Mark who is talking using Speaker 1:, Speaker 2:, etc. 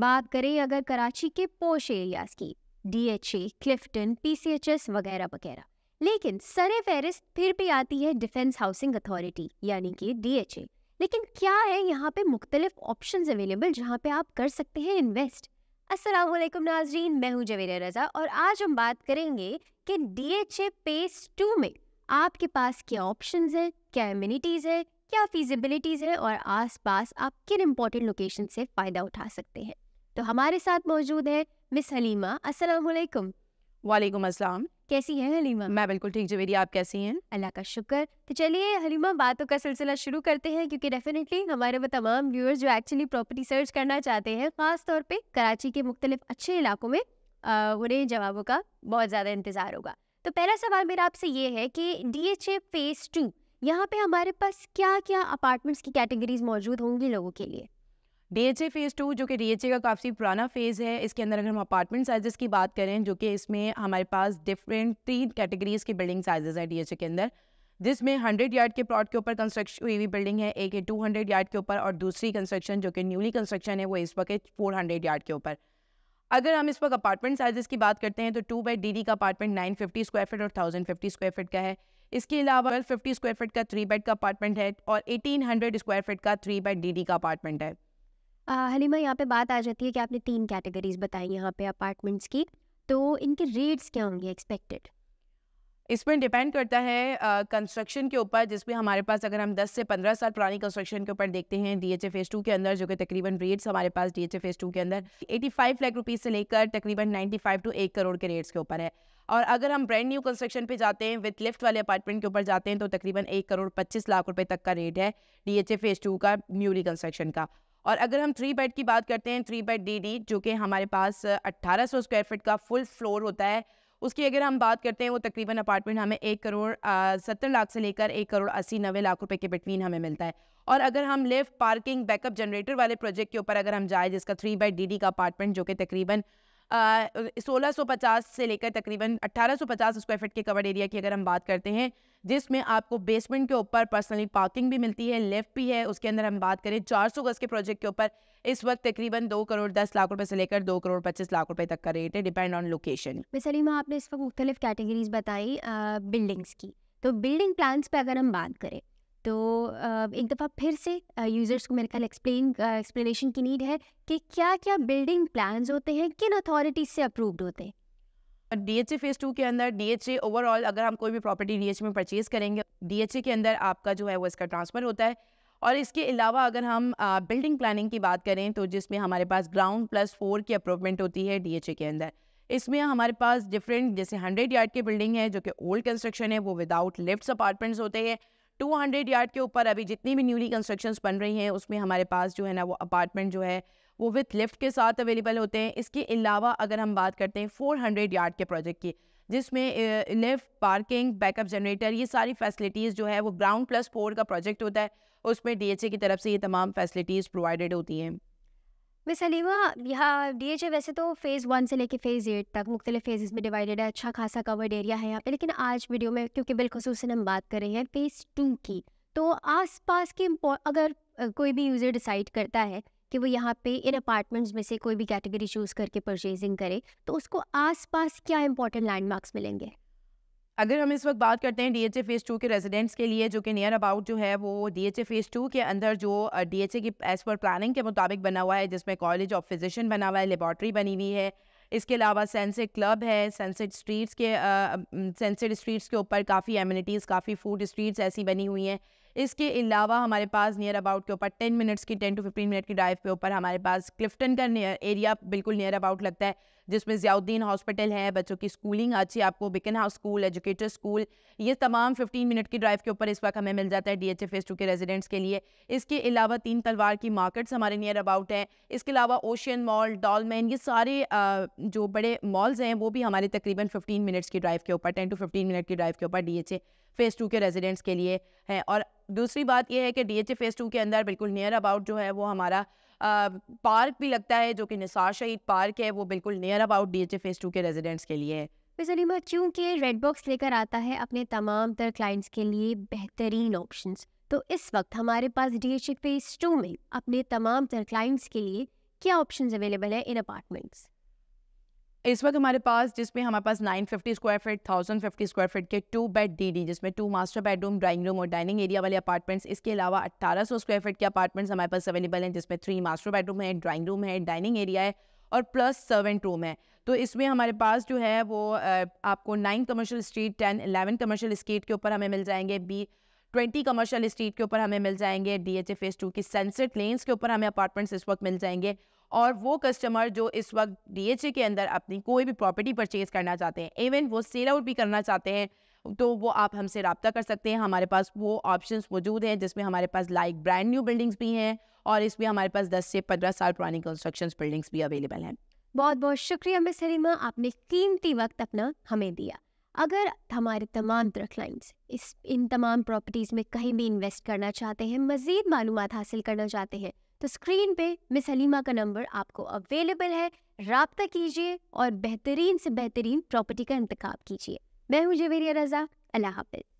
Speaker 1: बात करें अगर कराची के पोश एरियाज की डीएचए क्लिफ्टन पीसीएचएस वगैरह वगैरह लेकिन सरे फेरिस फिर भी आती है डिफेंस हाउसिंग अथॉरिटी यानी कि डीएचए लेकिन क्या है यहाँ पे मुख्तलिफ ऑप्शन अवेलेबल जहाँ पे आप कर सकते हैं इन्वेस्ट असलम नाजरीन मैं हूँ जवेर रज़ा और आज हम बात करेंगे कि D H A phase two में आपके पास क्या ऑप्शन है क्या इम्यूनिटीज़ है क्या फिजिबिलिटीज़ है और आसपास आप किन इम्पोर्टेंट लोकेशन से फ़ायदा उठा सकते हैं तो हमारे साथ मौजूद है मिस हलीमा असलकुम वालेकुम अस्सलाम कैसी हैं हलीमा मैं बिल्कुल ठीक जवेरी आप कैसी हैं अल्लाह का शुक्र तो चलिए हलीमा बातों का सिलसिला शुरू करते हैं क्योंकि डेफिनेटली हमारे वो तमाम व्यूअर्स जो एक्चुअली प्रॉपर्टी सर्च करना चाहते हैं ख़ास तौर पे कराची के मुख्तलिफ अच्छे इलाकों में उन्हें जवाबों का बहुत ज़्यादा इंतज़ार होगा तो पहला सवाल मेरा आपसे ये है कि D H A phase two यहाँ पे हमारे पास क्या क्या अपार्टमेंट्स की कैटेगरीज मौजूद होंगी लोगों के लिए डीएचए फेज़ टू जो कि डीएचए
Speaker 2: का काफ़ी पुराना फेज़ है इसके अंदर अगर हम अपार्टमेंट साइजेस की बात करें जो कि इसमें हमारे पास डिफरेंट तीन कैटेगरीज की बिल्डिंग साइजेस है डीएचए के अंदर जिसमें 100 यार्ड के प्लॉट के ऊपर कंस्ट्रक्शन हुई हुई बिल्डिंग है एक है टू यार्ड के ऊपर और दूसरी कंस्ट्रक्शन जो कि न्यूली कंस्ट्रक्शन है वो इस वक्त फोर हंड्रेड यार्ड के ऊपर अगर हम इस वक्त अपार्टमेंट साइजेस की बात करते हैं तो टू बाई डी का अपार्टमेंट नाइन स्क्वायर फीट और थाउजेंड स्क्वायर फीट का है इसके अलावा ट्वेल्व फिफ्टी स्क्वायर फीट का थ्री बेड का अपार्टमेंट है और एटीन स्क्वायर फीट का थ्री बाई डी का अपार्टमेंट है
Speaker 1: हलीमा यहाँ पे बात आ जाती है कि आपने तीन कैटेगरीज बताई यहाँ पे अपार्टमेंट्स की तो इनके रेट्स क्या होंगे
Speaker 2: एक्सपेक्टेड इसमें डिपेंड करता है कंस्ट्रक्शन के ऊपर जिसमें हमारे पास अगर हम 10 से 15 साल पुरानी कंस्ट्रक्शन के ऊपर देखते हैं डी एच फेज टू के अंदर जो कि तकरीबन रेट्स हमारे पास डी एच फेज टू के अंदर 85 लाख रुपीज़ से लेकर तकरीबन 95 टू एक करोड़ के रेट्स के ऊपर है और अगर हम ब्रांड न्यू कंस्ट्रक्शन पे जाते हैं विथ लिफ्ट वाले अपार्टमेंट के ऊपर जाते हैं तो तकरीबन एक करोड़ पच्चीस लाख रुपये तक का रेट है डी एच फेज टू का न्यूली कंस्ट्रक्शन का और अगर हम थ्री बेड की बात करते हैं थ्री बेड डी जो कि हमारे पास 1800 स्क्वायर फीट का फुल फ्लोर होता है उसकी अगर हम बात करते हैं वो तकरीबन अपार्टमेंट हमें एक करोड़ सत्तर लाख से लेकर एक करोड़ अस्सी नबे लाख रुपए के बिटवीन हमें मिलता है और अगर हम लिफ्ट पार्किंग बैकअप जनरेटर वाले प्रोजेक्ट के ऊपर अगर हम जाए जिसका थ्री बाई डी का अपार्टमेंट जो कि तकरीबन सोलह सौ पचास से लेकर तकरीबन अट्ठारह सौ पचास स्क्वायर फीट के कवर्ड एरिया की अगर हम बात करते हैं जिसमें आपको बेसमेंट के ऊपर पर्सनली पार्किंग भी मिलती है लेफ्ट भी है उसके अंदर हम बात करें चार सौ गज के प्रोजेक्ट के ऊपर इस वक्त तकरीबन दो करोड़ दस लाख रुपए से लेकर दो करोड़ पच्चीस लाख रुपए तक का रेट है डिपेंड ऑन लोकेशन
Speaker 1: सलीम आपने इस वक्त मुख्तलिफ कैटेगरीज बताई बिल्डिंग्स की तो बिल्डिंग प्लान्स पे अगर हम बात करें तो एक दफ़ा फिर से यूज़र्स को मेरे ख्याल एक्सप्लेन एक्सप्लेनेशन की नीड है कि क्या क्या बिल्डिंग प्लान्स होते हैं किन अथॉरिटीज़ से अप्रूव्ड होते हैं डी ए फेज टू के
Speaker 2: अंदर डी एच ओवरऑल अगर हम कोई भी प्रॉपर्टी ए में परचेज करेंगे ए के अंदर आपका जो है वो इसका ट्रांसफ़र होता है और इसके अलावा अगर हम बिल्डिंग प्लानिंग की बात करें तो जिसमें हमारे पास ग्राउंड प्लस फोर की अप्रूवमेंट होती है ए के अंदर इसमें हमारे पास डिफरेंट जैसे हंड्रेड यार्ड की बिल्डिंग है जो कि ओल्ड कंस्ट्रक्शन है वो विदाउट लिफ्ट अपार्टमेंट्स होते हैं हंड्रेड यार्ड के ऊपर अभी जितनी भी न्यूली कंस्ट्रक्शन बन रही हैं उसमें हमारे पास जो है ना वो अपार्टमेंट जो है वो विथ लिफ्ट के साथ अवेलेबल होते हैं इसके अलावा अगर हम बात करते हैं 400 यार्ड के प्रोजेक्ट की जिसमें लिफ्ट पार्किंग बैकअप जनरेटर ये सारी फैसिलिटीज़ जो है वो ग्राउंड प्लस फोर का प्रोजेक्ट होता है उसमें डी की तरफ से ये तमाम फैसिलिटीज़ प्रोवाइडेड होती हैं
Speaker 1: मिस हलीमा यहाँ डी एच ए वैसे तो फेज़ वन से लेके फ़ेज़ एट तक मुख्तलिफ फेजेस में डिवाइडेड है अच्छा खासा कवर्ड एरिया है यहाँ पे लेकिन आज वीडियो में क्योंकि बिलखसूस हम बात कर रहे हैं फेज़ टू की तो आस पास के अगर कोई भी यूज़र डिसाइड करता है कि वो यहाँ पे इन अपार्टमेंट्स में से कोई भी कैटेगरी चूज़ करके परचेजिंग करे तो उसको आस पास क्या इंपॉर्टेंट लैंडमार्क्स मिलेंगे
Speaker 2: अगर हम इस वक्त बात करते हैं D H A phase two के रेजिडेंट्स के लिए जो कि नियर अबाउट जो है वो D H A phase two के अंदर जो डी एच ए की एज़ पर प्लानिंग के मुताबिक बना हुआ है जिसमें कॉलेज ऑफ फिजिशन बना हुआ है लेबॉट्री बनी हुई है इसके अलावा सेंसेट क्लब है सेंसेट स्ट्रीट्स के सेंसेट स्ट्रीट्स के ऊपर काफ़ी एम्यूनिटीज़ काफ़ी फूड स्ट्रीट्स ऐसी बनी हुई हैं इसके अलावा हमारे पास नियर अबाउट के ऊपर टेन मिनट्स की टेन टू फिफ्टीन मिनट की ड्राइव के ऊपर हमारे पास क्लिफ्टन का एरिया बिल्कुल नियर अबाउट लगता है जिसमें जियाउद्दीन हॉस्पिटल है बच्चों की स्कूलिंग अच्छी आपको Beaconhouse school educator school ये तमाम फिफ्टीन मिनट की ड्राइव के ऊपर इस वक्त हमें मिल जाता है D H A phase two के रेजिडेंट्स के लिए इसके अलावा तीन तलवार की मार्केट्स हमारे नियर अबाउट हैं इसके अलावा ओशियन मॉल डॉलमैन ये सारे जो बड़े मॉल्स हैं वो भी हमारे तकरीबन फिफ्टीन मिनट्स की ड्राइव के ऊपर टेन टू फिफ्टीन मिनट की ड्राइव के ऊपर D H A phase two के रेजिडेंट्स के लिए है और दूसरी बात यह है कि डीएचए फेज़ टू के अंदर बिल्कुल नियर अबाउट जो है वो हमारा आ, पार्क भी लगता है जो कि निसार शहीद पार्क है वो बिल्कुल near about DHA phase two के रेजिडेंट्स के लिए है
Speaker 1: चूँकि रेड बॉक्स लेकर आता है अपने तमाम तर क्लाइंट्स के लिए बेहतरीन ऑप्शन तो इस वक्त हमारे पास डी एच फेज़ टू में अपने तमाम तर क्लाइंट्स के लिए क्या ऑप्शन अवेलेबल है इन अपार्टमेंट्स इस वक्त हमारे पास जिसमें हमारे पास 950 स्क्वायर फीट
Speaker 2: 1050 स्क्वायर फीट के टू बेड डीडी जिसमें two master bedroom drawing room और डाइनिंग एरिया वाले अपार्टमेंट्स इसके अलावा 1800 स्क्वायर फीट के अपार्टमेंट्स हमारे पास अवेलेबल हैं जिसमें थ्री मास्टर बेडरूम है ड्राइंग रूम है डाइनिंग एरिया है और प्लस सर्वेंट रूम है तो इसमें हमारे पास जो है वो आपको nine commercial street ten eleven commercial street के ऊपर हमें मिल जाएंगे बी ट्वेंटी कमर्शियल स्ट्रीट के ऊपर हमें मिल जाएंगे D H A phase two की सेंसेट लेन्स के ऊपर हमें अपार्टमेंट्स इस वक्त मिल जाएंगे और वो कस्टमर जो इस वक्त डी एच ए के अंदर अपनी कोई भी प्रॉपर्टी परचेज करना चाहते हैं इवन वो सेल आउट भी करना चाहते हैं तो वो आप हमसे रबता कर सकते हैं हमारे पास वो ऑप्शंस मौजूद हैं जिसमें हमारे पास लाइक ब्रांड न्यू बिल्डिंग्स भी हैं और इसमें हमारे पास 10 से 15 साल पुरानी कंस्ट्रक्शन बिल्डिंग्स
Speaker 1: भी अवेलेबल हैं बहुत बहुत शुक्रिया मिस हरीमा आपने कीमती वक्त अपना हमें दिया अगर हमारे तमाम क्लाइंट्स इस इन तमाम प्रॉपर्टीज़ में कहीं भी इन्वेस्ट करना चाहते हैं मज़ीद मालूम हासिल करना चाहते हैं तो स्क्रीन पे मिस हलीमा का नंबर आपको अवेलेबल है रबता कीजिए और बेहतरीन से बेहतरीन प्रॉपर्टी का इंतखा कीजिए मैं हूँ जवेरिया रज़ा अल्लाह हाफिज़